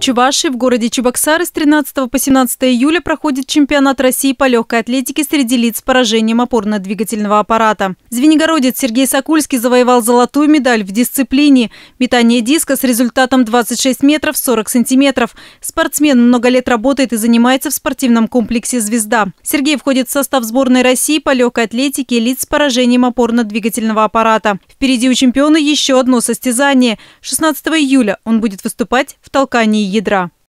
Чувашии в городе Чебоксары с 13 по 17 июля проходит чемпионат России по легкой атлетике среди лиц с поражением опорно-двигательного аппарата. Звенигородец Сергей Сокульский завоевал золотую медаль в дисциплине метание диска с результатом 26 метров 40 сантиметров. Спортсмен много лет работает и занимается в спортивном комплексе «Звезда». Сергей входит в состав сборной России по легкой атлетике лиц с поражением опорно-двигательного аппарата. Впереди у чемпиона еще одно состязание. 16 июля он будет выступать в толкании ядра.